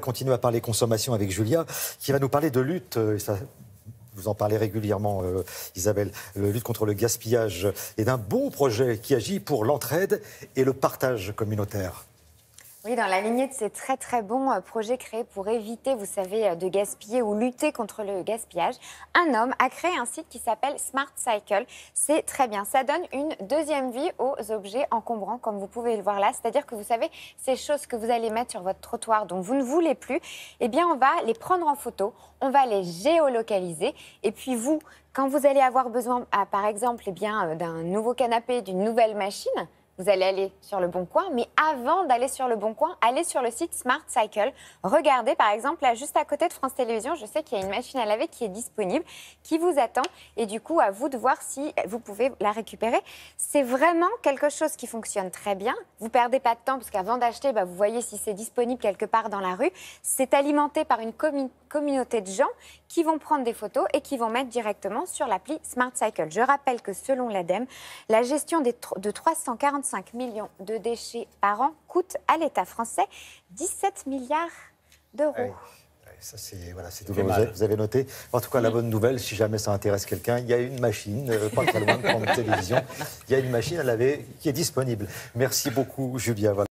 continuer à parler consommation avec Julia, qui va nous parler de lutte. Euh, vous en parlez régulièrement, euh, Isabelle, le lutte contre le gaspillage et d'un bon projet qui agit pour l'entraide et le partage communautaire. Oui, dans la lignée de ces très très bons euh, projets créés pour éviter, vous savez, euh, de gaspiller ou lutter contre le gaspillage, un homme a créé un site qui s'appelle Smart Cycle. C'est très bien, ça donne une deuxième vie aux objets encombrants, comme vous pouvez le voir là. C'est-à-dire que vous savez, ces choses que vous allez mettre sur votre trottoir dont vous ne voulez plus, eh bien on va les prendre en photo, on va les géolocaliser, et puis vous, quand vous allez avoir besoin, ah, par exemple, eh bien euh, d'un nouveau canapé, d'une nouvelle machine, vous allez aller sur le Bon Coin. Mais avant d'aller sur le Bon Coin, allez sur le site Smart Cycle. Regardez, par exemple, là, juste à côté de France Télévisions, je sais qu'il y a une machine à laver qui est disponible, qui vous attend. Et du coup, à vous de voir si vous pouvez la récupérer. C'est vraiment quelque chose qui fonctionne très bien. Vous perdez pas de temps, parce qu'avant d'acheter, bah, vous voyez si c'est disponible quelque part dans la rue. C'est alimenté par une communauté de gens qui vont prendre des photos et qui vont mettre directement sur l'appli Smart Cycle. Je rappelle que selon l'ADEME, la gestion des de 345 5 millions de déchets par an coûtent à l'État français 17 milliards d'euros. Eh, eh, ça, c'est voilà, Vous avez noté. En tout cas, la bonne nouvelle, si jamais ça intéresse quelqu'un, il y a une machine, euh, pas très loin de prendre télévision, il y a une machine à laver qui est disponible. Merci beaucoup, Julia.